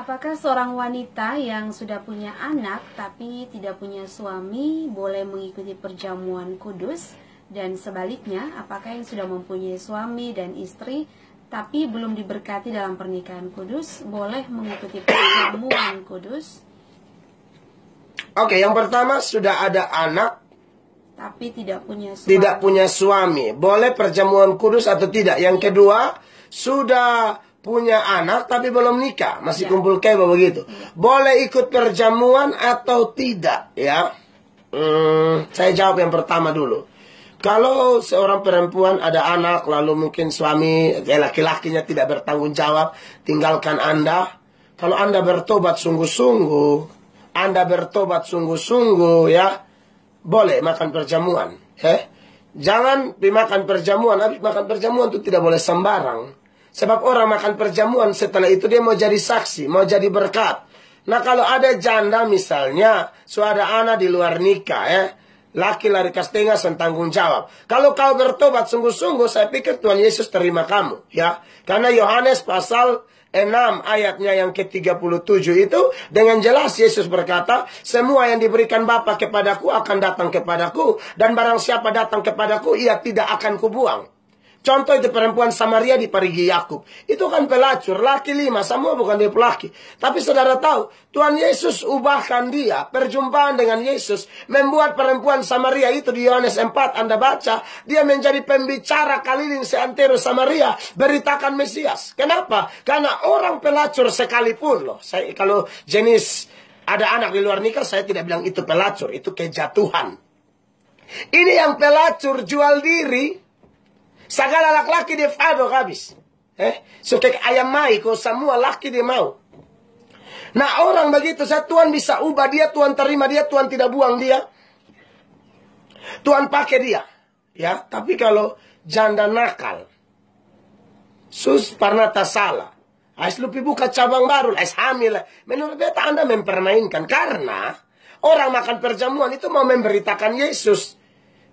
Apakah seorang wanita yang sudah punya anak tapi tidak punya suami boleh mengikuti perjamuan kudus? Dan sebaliknya, apakah yang sudah mempunyai suami dan istri tapi belum diberkati dalam pernikahan kudus boleh mengikuti perjamuan kudus? Oke, yang pertama sudah ada anak tapi tidak punya suami. Tidak punya suami. Boleh perjamuan kudus atau tidak? Yang kedua, sudah punya anak tapi belum nikah, masih ya. kumpul kayak begitu. Ya. Boleh ikut perjamuan atau tidak, ya? Hmm, saya jawab yang pertama dulu. Kalau seorang perempuan ada anak, lalu mungkin suami ya laki-lakinya tidak bertanggung jawab, tinggalkan Anda. Kalau Anda bertobat sungguh-sungguh, Anda bertobat sungguh-sungguh, ya, boleh makan perjamuan. Eh? Jangan dimakan perjamuan, habis makan perjamuan itu tidak boleh sembarang Sebab orang makan perjamuan setelah itu dia mau jadi saksi, mau jadi berkat. Nah kalau ada janda misalnya, suara anak di luar nikah ya. Laki lari ke setengah tanggung jawab. Kalau kau bertobat sungguh-sungguh, saya pikir Tuhan Yesus terima kamu. ya. Karena Yohanes pasal 6 ayatnya yang ke-37 itu dengan jelas Yesus berkata, semua yang diberikan Bapa kepadaku akan datang kepadaku dan barang siapa datang kepadaku ia tidak akan kubuang. Contoh itu perempuan Samaria di parigi Yakub. Itu kan pelacur, laki lima, semua bukan dia pelaki. Tapi saudara tahu, Tuhan Yesus ubahkan dia. Perjumpaan dengan Yesus membuat perempuan Samaria itu di Yohanes 4 Anda baca, dia menjadi pembicara kaliling seantero Samaria, beritakan Mesias. Kenapa? Karena orang pelacur sekalipun loh. Saya kalau jenis ada anak di luar nikah, saya tidak bilang itu pelacur, itu kejatuhan. Ini yang pelacur jual diri, laki-laki dia fado habis eh kek ayam mai ko semua laki dia mau nah orang begitu saya Tuhan bisa ubah dia Tuhan terima dia Tuhan tidak buang dia Tuhan pakai dia ya tapi kalau janda nakal sus pernah tak salah Ais lupi buka cabang baru, ais hamil. Menurut beta Anda mempermainkan karena orang makan perjamuan itu mau memberitakan Yesus.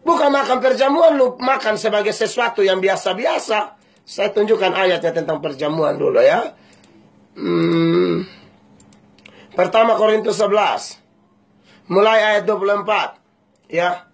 Bukan makan perjamuan, lu makan sebagai sesuatu yang biasa-biasa. Saya tunjukkan ayatnya tentang perjamuan dulu ya. Hmm. Pertama Korintus 11. Mulai ayat 24. Ya.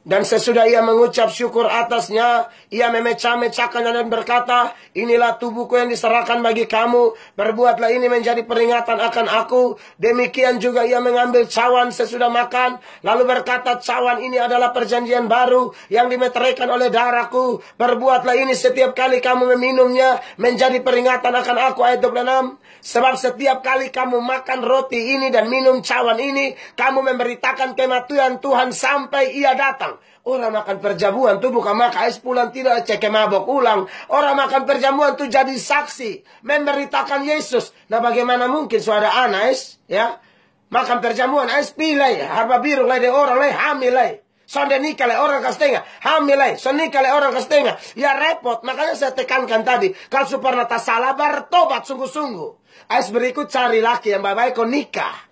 Dan sesudah ia mengucap syukur atasnya, ia memecah mecahkan dan berkata, Inilah tubuhku yang diserahkan bagi kamu, berbuatlah ini menjadi peringatan akan aku. Demikian juga ia mengambil cawan sesudah makan, lalu berkata, Cawan ini adalah perjanjian baru yang dimeteraikan oleh darahku. Berbuatlah ini setiap kali kamu meminumnya, menjadi peringatan akan aku. Ayat 26. Sebab setiap kali kamu makan roti ini dan minum cawan ini, kamu memberitakan kematian Tuhan sampai ia datang ulang. Orang makan perjamuan tuh bukan makan es pulang tidak cek mabok ulang. Orang makan perjamuan tuh jadi saksi memberitakan Yesus. Nah bagaimana mungkin suara anais ya makan perjamuan es pilai. harba biru lah orang lah hamil lah. Sonde nikah orang tengah. hamil lah. Sonde nikah orang tengah. Ya repot, makanya saya tekankan tadi. Kalau supernata salah, bertobat sungguh-sungguh. Ais berikut cari laki yang baik-baik kau nikah.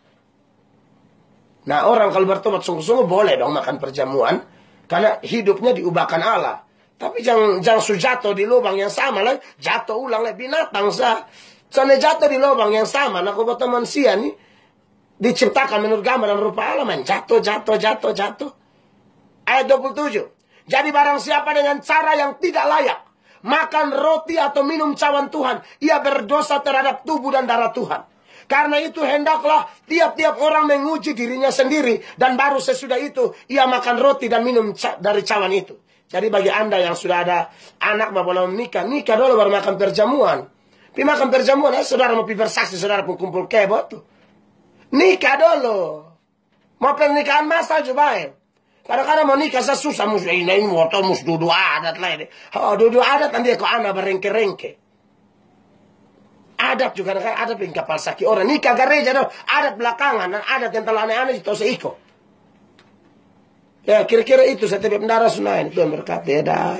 Nah orang kalau bertobat sungguh-sungguh boleh dong makan perjamuan. Karena hidupnya diubahkan Allah. Tapi jangan jangan su jatuh di lubang yang sama lah. Jatuh ulang lah binatang sah. Soalnya jatuh di lubang yang sama. Nah kau manusia nih. Diciptakan menurut gambar dan rupa Allah. Man. Jatuh, jatuh, jatuh, jatuh. Ayat 27. Jadi barang siapa dengan cara yang tidak layak. Makan roti atau minum cawan Tuhan. Ia berdosa terhadap tubuh dan darah Tuhan. Karena itu hendaklah tiap-tiap orang menguji dirinya sendiri dan baru sesudah itu ia makan roti dan minum dari cawan itu. Jadi bagi anda yang sudah ada anak maupun belum nikah nikah dulu baru makan perjamuan. Pi makan perjamuan, ya saudara mau pi bersaksi, saudara pun kumpul kebo tuh. Nikah dulu. Mau pernikahan masa coba ya. Kadang-kadang mau nikah saya susah, mus ini, ini, motor, mus duduk adat lah ini. Oh, duduk adat nanti aku anak berengke-rengke adat juga ada ada yang kapal saki orang nikah gereja dong adat belakangan dan adat yang terlalu aneh-aneh itu seiko ya kira-kira itu saya tiba-tiba mendarah sunain yang berkata ya dah